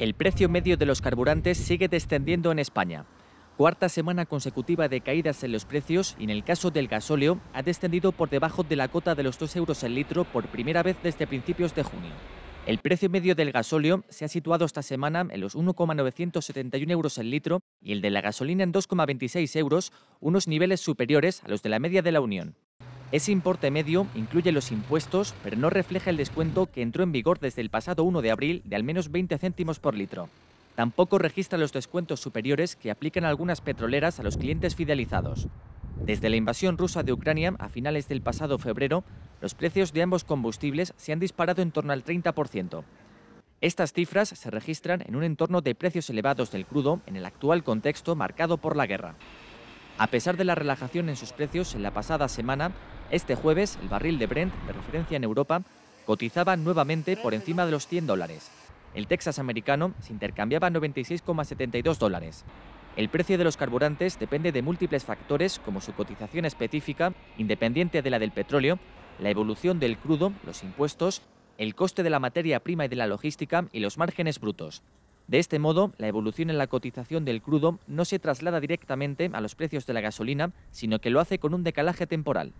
El precio medio de los carburantes sigue descendiendo en España. Cuarta semana consecutiva de caídas en los precios y en el caso del gasóleo ha descendido por debajo de la cota de los 2 euros el litro por primera vez desde principios de junio. El precio medio del gasóleo se ha situado esta semana en los 1,971 euros el litro y el de la gasolina en 2,26 euros, unos niveles superiores a los de la media de la Unión. Ese importe medio incluye los impuestos, pero no refleja el descuento que entró en vigor desde el pasado 1 de abril de al menos 20 céntimos por litro. Tampoco registra los descuentos superiores que aplican algunas petroleras a los clientes fidelizados. Desde la invasión rusa de Ucrania a finales del pasado febrero, los precios de ambos combustibles se han disparado en torno al 30%. Estas cifras se registran en un entorno de precios elevados del crudo en el actual contexto marcado por la guerra. A pesar de la relajación en sus precios en la pasada semana, este jueves el barril de Brent, de referencia en Europa, cotizaba nuevamente por encima de los 100 dólares. El Texas americano se intercambiaba 96,72 dólares. El precio de los carburantes depende de múltiples factores como su cotización específica, independiente de la del petróleo, la evolución del crudo, los impuestos, el coste de la materia prima y de la logística y los márgenes brutos. De este modo, la evolución en la cotización del crudo no se traslada directamente a los precios de la gasolina, sino que lo hace con un decalaje temporal.